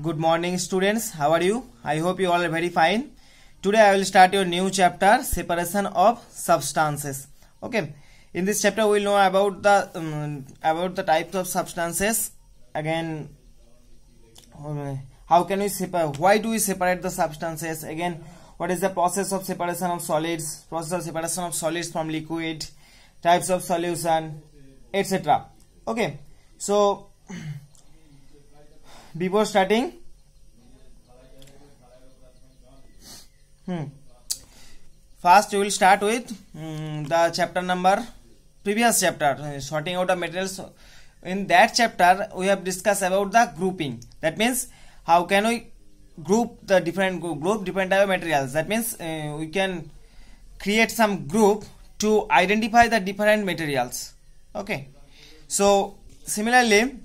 good morning students how are you i hope you all are very fine today i will start your new chapter separation of substances okay in this chapter we will know about the um, about the types of substances again um, how can we separate why do we separate the substances again what is the process of separation of solids process of separation of solids from liquid types of solution etc okay so before starting hmm. first we will start with um, the chapter number previous chapter uh, sorting out the materials in that chapter we have discussed about the grouping that means how can we group the different group different type of materials that means uh, we can create some group to identify the different materials okay so similarly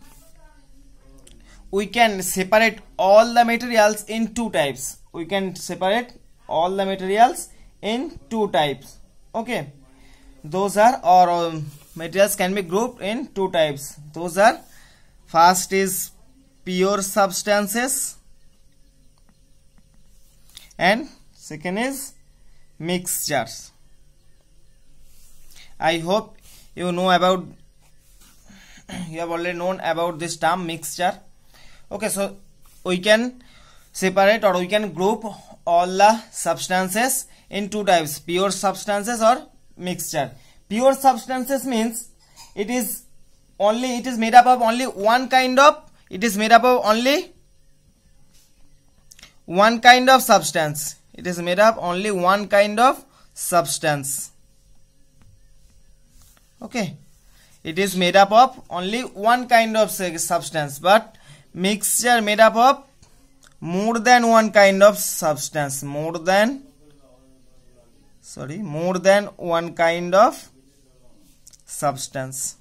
we can separate all the materials in two types we can separate all the materials in two types okay those are or um, materials can be grouped in two types those are first is pure substances and second is mixtures i hope you know about you have already known about this term mixture okay so we can separate or we can group all the substances in two types pure substances or mixture pure substances means it is only it is made up of only one kind of it is made up of only one kind of substance it is made up only one kind of substance okay it is made up of only one kind of substance but mixture made up of more than one kind of substance more than sorry more than one kind of substance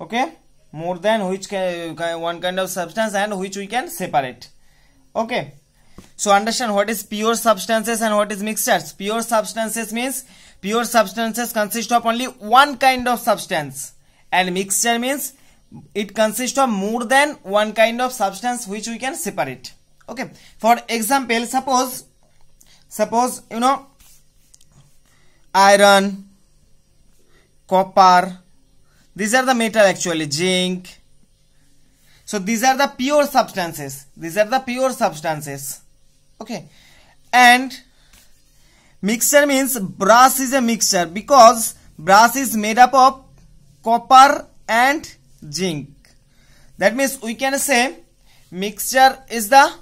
okay more than which one kind of substance and which we can separate okay so understand what is pure substances and what is mixtures pure substances means pure substances consist of only one kind of substance and mixture means it consists of more than one kind of substance which we can separate okay for example suppose suppose you know iron copper these are the metal actually zinc so these are the pure substances these are the pure substances okay and mixture means brass is a mixture because brass is made up of copper and zinc. That means we can say mixture is the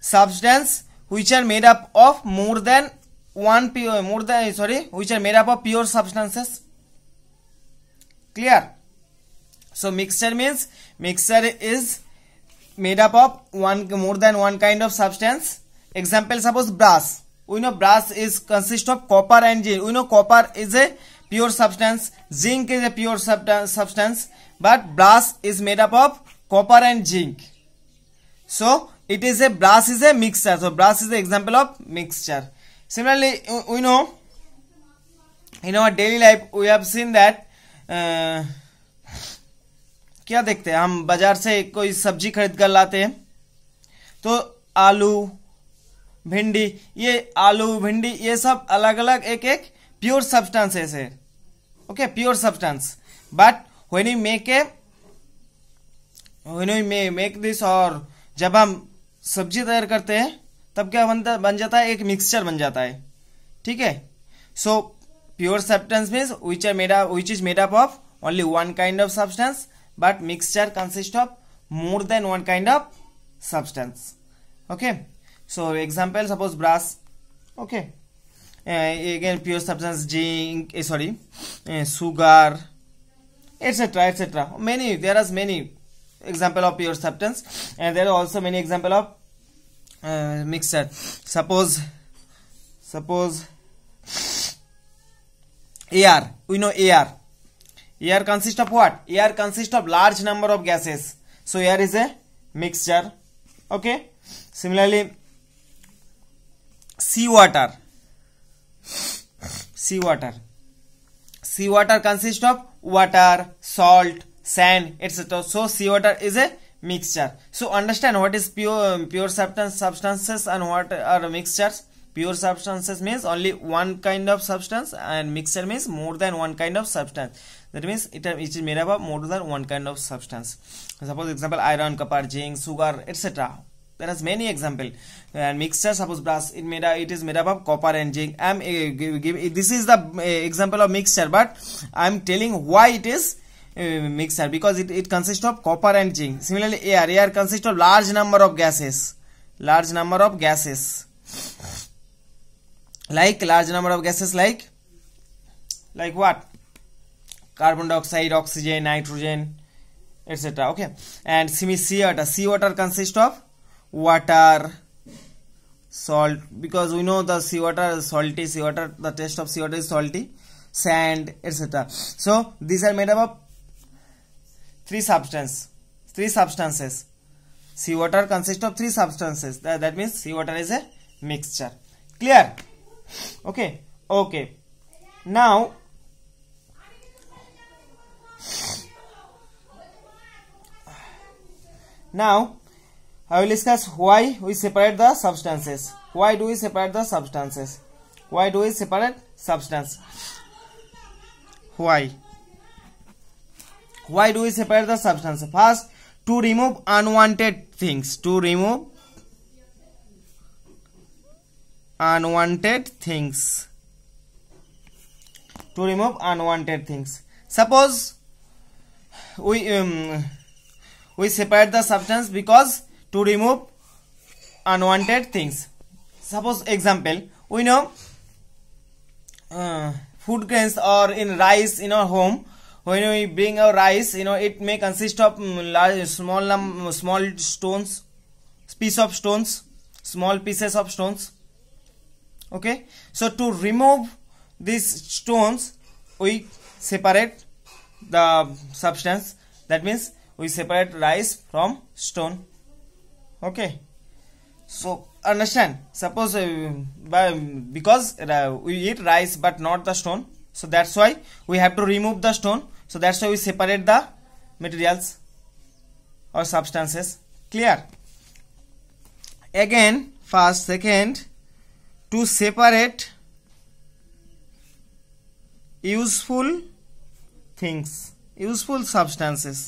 substance which are made up of more than one pure more than sorry which are made up of pure substances clear so mixture means mixture is made up of one more than one kind of substance example suppose brass we know brass is consist of copper and zinc we know copper is a pure substance zinc is a pure substance but brass is made up of copper and zinc so it is a brass is a mixture so brass is example of mixture similarly no in our daily life we have seen that क्या देखते हैं हम बाजार से कोई सब्जी खरीद कर लाते हैं तो आलू भिंडी ये आलू भिंडी ये सब अलग अलग एक एक प्योर सब्सटेंसेस है okay pure substance but when we make a when we may make this और जब हम सब्जी तैयार करते हैं तब क्या बनता बन जाता है एक मिक्सचर बन जाता है ठीक है so pure substance means which are made which is made up of only one kind of substance but mixture consist of more than one kind of substance okay so example suppose brass okay again pure substance zinc uh, sorry uh, sugar etc etc many there are many example of pure substance and there are also many example of uh, mixture suppose suppose air we know air air consists of what air consists of large number of gases so air is a mixture okay similarly sea water sea water sea water consists of water salt sand etc so sea water is a mixture so understand what is pure um, pure substance substances and what are mixtures pure substances means only one kind of substance and mixture means more than one kind of substance that means it, it is made up of more than one kind of substance suppose example iron copper zinc sugar etc there are many example and uh, mixture suppose brass it made it is made up of copper and zinc i'm uh, give, this is the uh, example of mixture but i'm telling why it is uh, mixture because it, it consists of copper and zinc similarly air air consists of large number of gases large number of gases like large number of gases like like what carbon dioxide oxygen nitrogen etc okay and semi sea water sea water consists of water salt because we know the seawater is salty seawater the taste of seawater is salty sand etc so these are made up of three substance three substances seawater consists of three substances that, that means seawater is a mixture clear okay okay now now I will discuss why we separate the substances. Why do we separate the substances? Why do we separate substance? Why? Why do we separate the substance? First, to remove unwanted things. To remove unwanted things. To remove unwanted things. Suppose we um, we separate the substance because to remove unwanted things suppose example we know uh, food grains or in rice in our home when we bring our rice you know it may consist of mm, large, small small stones piece of stones small pieces of stones okay so to remove these stones we separate the substance that means we separate rice from stone okay so understand suppose uh, by, because uh, we eat rice but not the stone so that's why we have to remove the stone so that's why we separate the materials or substances clear again first second to separate useful things useful substances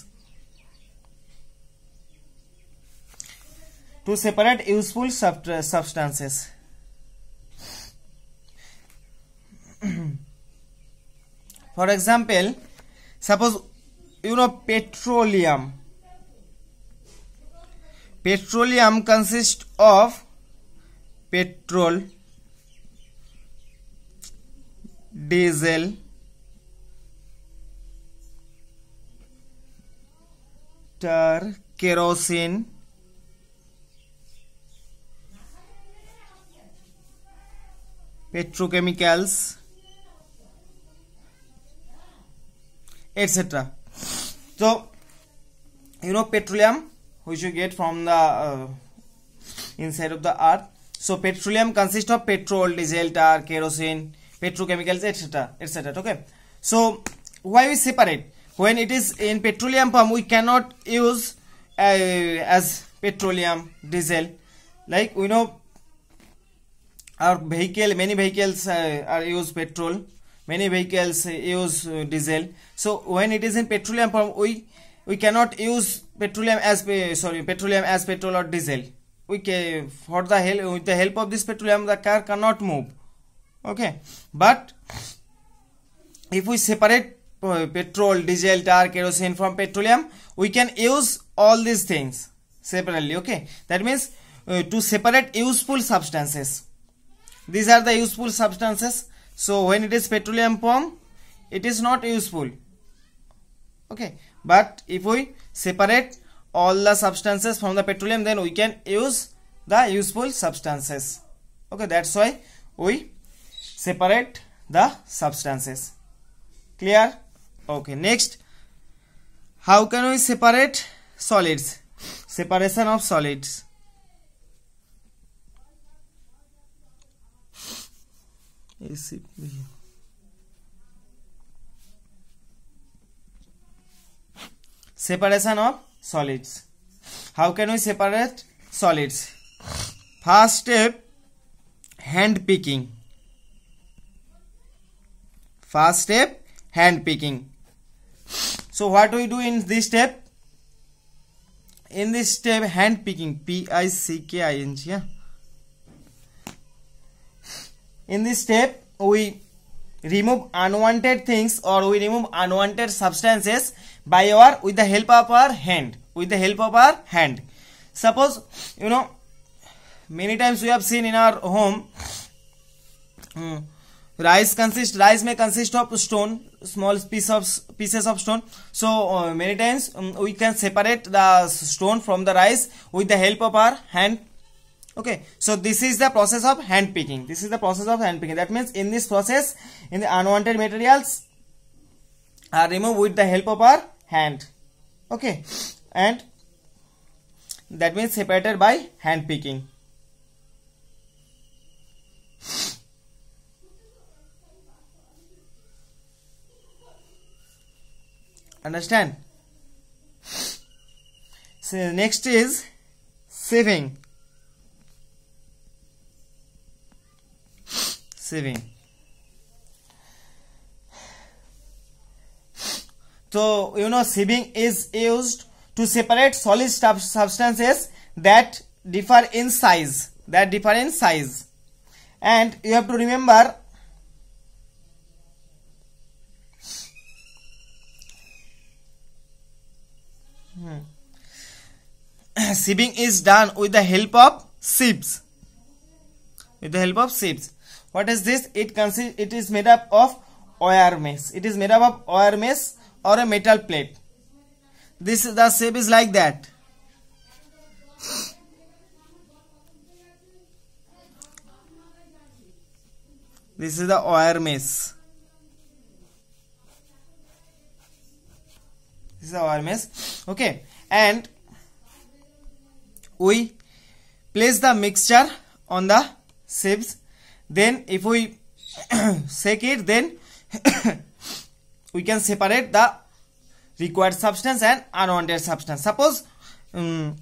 to separate useful substances for example suppose you know petroleum petroleum consist of petrol diesel tar kerosene petrochemicals etc so you know petroleum which you get from the uh, inside of the earth so petroleum consists of petrol diesel tar kerosene petrochemicals etc etc okay so why we separate when it is in petroleum pump we cannot use uh, as petroleum diesel like we know our vehicle many vehicles uh, are use petrol many vehicles uh, use uh, diesel so when it is in petroleum form we we cannot use petroleum as sorry petroleum as petrol or diesel we can, for the help with the help of this petroleum the car cannot move okay but if we separate uh, petrol diesel tar kerosene from petroleum we can use all these things separately okay that means uh, to separate useful substances these are the useful substances so when it is petroleum pump it is not useful okay but if we separate all the substances from the petroleum then we can use the useful substances okay that's why we separate the substances clear okay next how can we separate solids separation of solids esse separation of solids how can we separate solids first step hand picking first step hand picking so what we do in this step in this step hand picking p i c k i n g yeah in this step we remove unwanted things or we remove unwanted substances by our with the help of our hand with the help of our hand suppose you know many times we have seen in our home um, rice consist rice may consist of stone small piece of pieces of stone so uh, many times um, we can separate the stone from the rice with the help of our hand okay so this is the process of hand picking this is the process of hand picking that means in this process in the unwanted materials are removed with the help of our hand okay and that means separated by hand picking understand so next is sieving saving So, you know, sieving is used to separate solid substances that differ in size, that differ in size. And you have to remember hmm. sieving is done with the help of sieves, with the help of sieves what is this it consists it is made up of wire mesh it is made up of wire mesh or a metal plate this the shape is like that this is the wire mesh this is the wire mesh okay and we place the mixture on the shapes then if we shake it then we can separate the required substance and unwanted substance suppose um,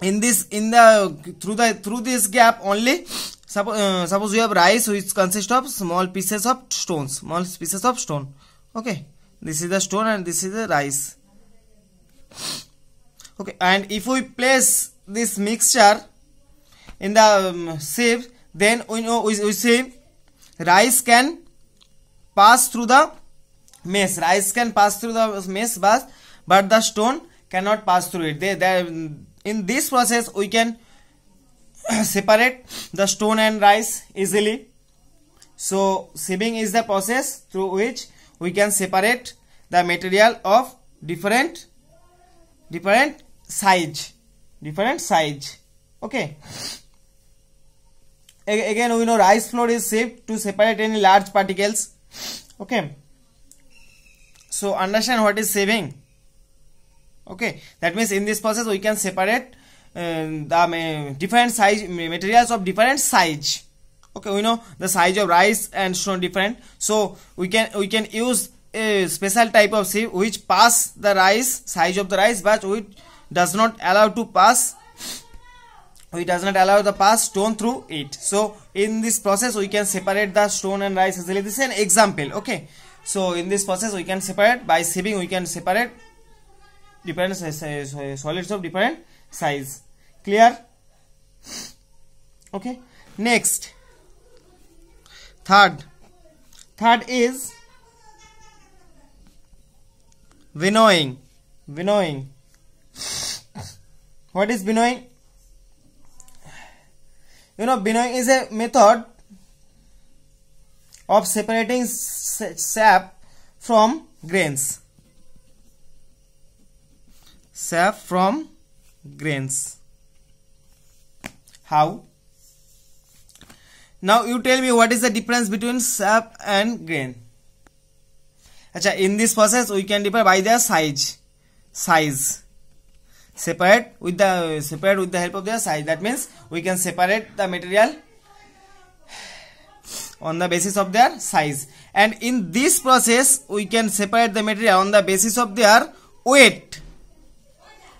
in this in the through the through this gap only suppose uh, suppose you have rice which consists of small pieces of stones small pieces of stone okay this is the stone and this is the rice okay and if we place this mixture in the um, sieve then we, know, we, we say rice can pass through the mesh rice can pass through the mesh but but the stone cannot pass through it they, in this process we can separate the stone and rice easily so sieving is the process through which we can separate the material of different different size different size okay again we know rice floor is shaped to separate any large particles okay so understand what is saving okay that means in this process we can separate uh, the uh, different size materials of different size okay we know the size of rice and stone different so we can we can use a special type of sieve which pass the rice size of the rice but which does not allow to pass we does not allow the pass stone through it so in this process we can separate the stone and rice easily this is an example okay so in this process we can separate by sieving we can separate different uh, solids of different size clear okay next third third is winnowing winnowing what is winnowing you know binoy is a method of separating sap from grains sap from grains how now you tell me what is the difference between sap and grain acha in this process we can differ by their size size separate with the separate with the help of their size that means we can separate the material on the basis of their size and in this process we can separate the material on the basis of their weight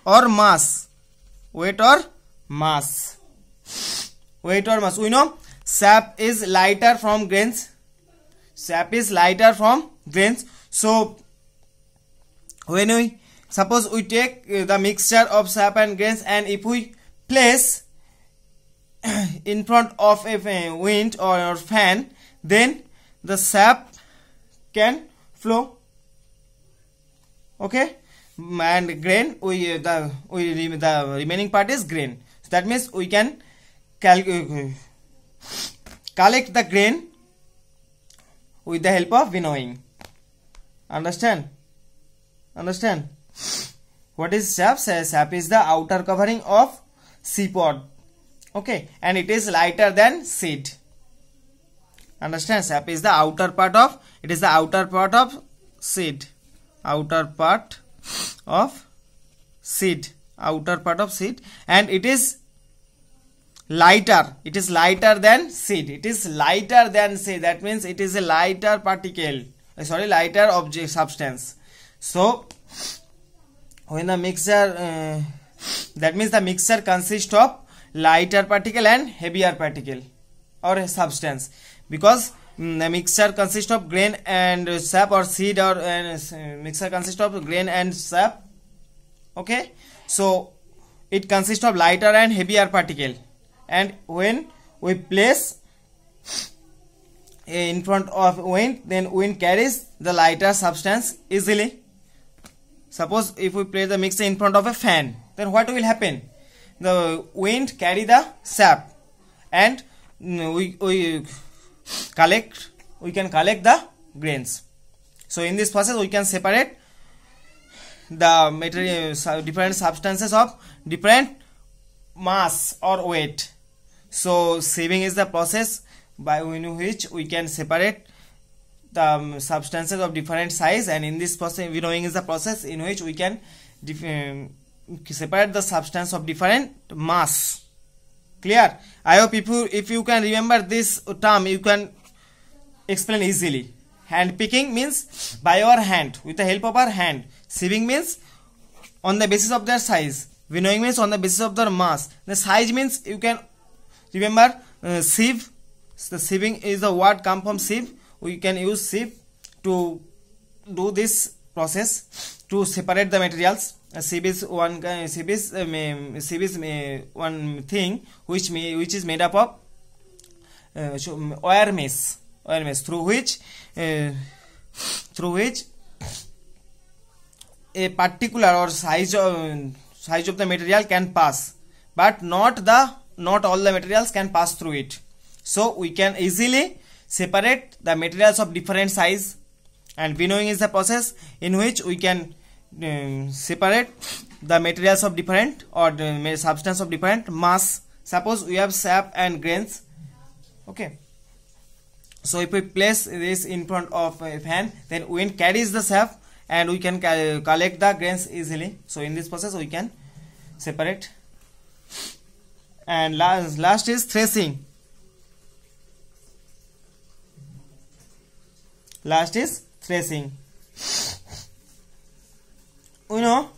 or mass weight or mass weight or mass we know sap is lighter from grains sap is lighter from grains so when we suppose we take uh, the mixture of sap and grains and if we place in front of a wind or fan then the sap can flow okay and grain we uh, the we the remaining part is grain so that means we can uh, collect the grain with the help of winnowing understand understand what is SAP? SAP is the outer covering of pod Okay, and it is lighter than seed. Understand? SAP is the outer part of it is the outer part of seed. Outer part of seed. Outer part of seed, and it is lighter. It is lighter than seed. It is lighter than seed. That means it is a lighter particle. Eh, sorry, lighter object substance. So when the mixer uh, that means the mixer consists of lighter particle and heavier particle or substance because mm, the mixture consists of grain and uh, sap or seed or uh, mixture consists of grain and sap okay so it consists of lighter and heavier particle and when we place in front of wind then wind carries the lighter substance easily suppose if we place the mixer in front of a fan then what will happen the wind carry the sap and mm, we, we collect we can collect the grains so in this process we can separate the material different substances of different mass or weight so sieving is the process by which we can separate um, substances of different size and in this process winnowing is the process in which we can um, separate the substance of different mass clear i hope if you if you can remember this term you can explain easily hand picking means by our hand with the help of our hand sieving means on the basis of their size winnowing means on the basis of their mass the size means you can remember uh, sieve the sieving is the word come from sieve we can use sieve to do this process to separate the materials sieve is one sieve is, um, sieve is uh, one thing which which is made up of uh, wire mesh wire mesh through which uh, through which a particular or size of, size of the material can pass but not the not all the materials can pass through it so we can easily separate the materials of different size and winnowing is the process in which we can um, separate the materials of different or the substance of different mass suppose we have sap and grains okay so if we place this in front of a fan then wind carries the sap and we can collect the grains easily so in this process we can separate and last, last is threshing last is threshing you know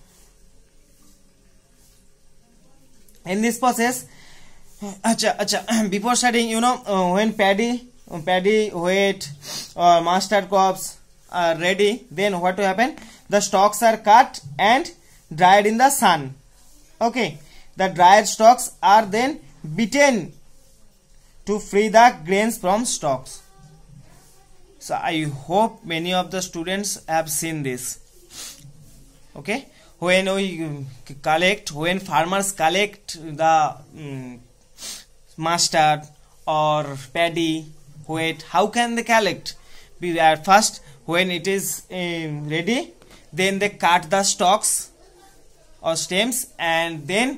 in this process acha acha before starting you know uh, when paddy paddy wheat or mustard crops are ready then what will happen the stalks are cut and dried in the sun okay the dried stalks are then beaten to free the grains from stalks so i hope many of the students have seen this okay when we um, collect when farmers collect the um, mustard or paddy wheat how can they collect at first when it is um, ready then they cut the stalks or stems and then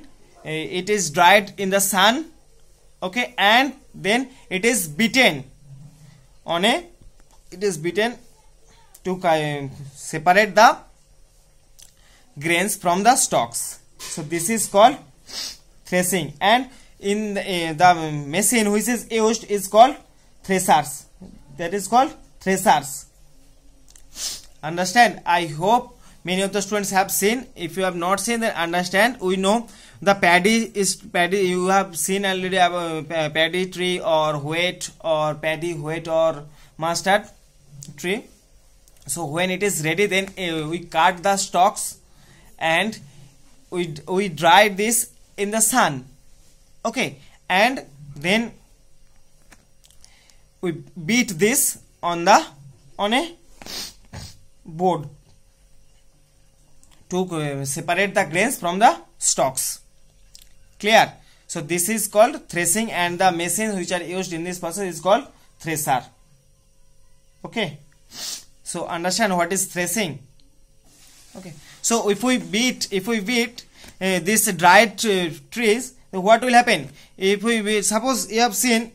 uh, it is dried in the sun okay and then it is beaten on a it is beaten to separate the grains from the stalks so this is called threshing and in the, uh, the machine which is used is called threshers that is called threshers understand i hope many of the students have seen if you have not seen then understand we know the paddy is paddy you have seen already about eh, paddy tree or wheat or paddy wheat or mustard tree so when it is ready then uh, we cut the stalks and we we dry this in the sun okay and then we beat this on the on a board to uh, separate the grains from the stalks clear so this is called threshing and the machine which are used in this process is called thresher okay so understand what is threshing okay so if we beat if we beat uh, this dried uh, trees what will happen if we beat, suppose you have seen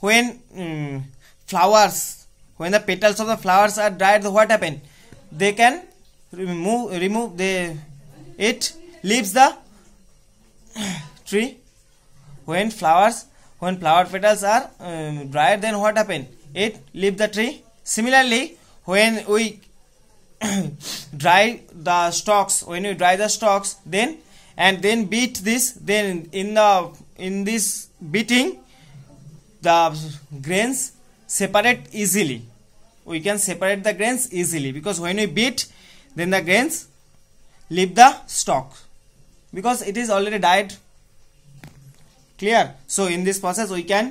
when um, flowers when the petals of the flowers are dried what happen they can remove remove the it leaves the tree when flowers when flower petals are um, dried then what happen it leave the tree similarly when we dry the stalks when you dry the stalks then and then beat this then in the in this beating the grains separate easily we can separate the grains easily because when we beat then the grains leave the stalk because it is already dried clear so in this process we can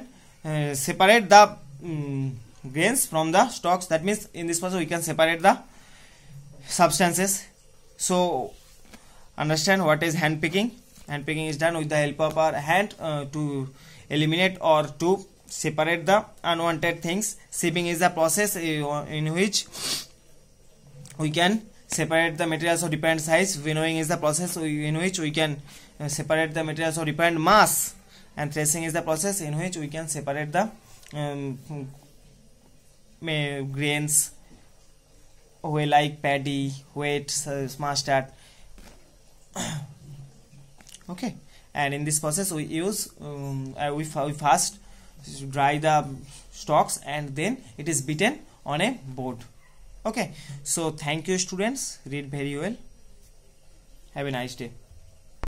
uh, separate the um, grains from the stalks that means in this process we can separate the substances so understand what is hand picking hand picking is done with the help of our hand uh, to eliminate or to separate the unwanted things sieving is the process eh, in which we can separate the materials of different size winnowing is the process in which we can uh, separate the materials of different mass and tracing is the process in which we can separate the um, grains whey like paddy wheat uh, mustard okay and in this process we use um, uh, we, we first dry the stalks and then it is beaten on a board okay so thank you students read very well have a nice day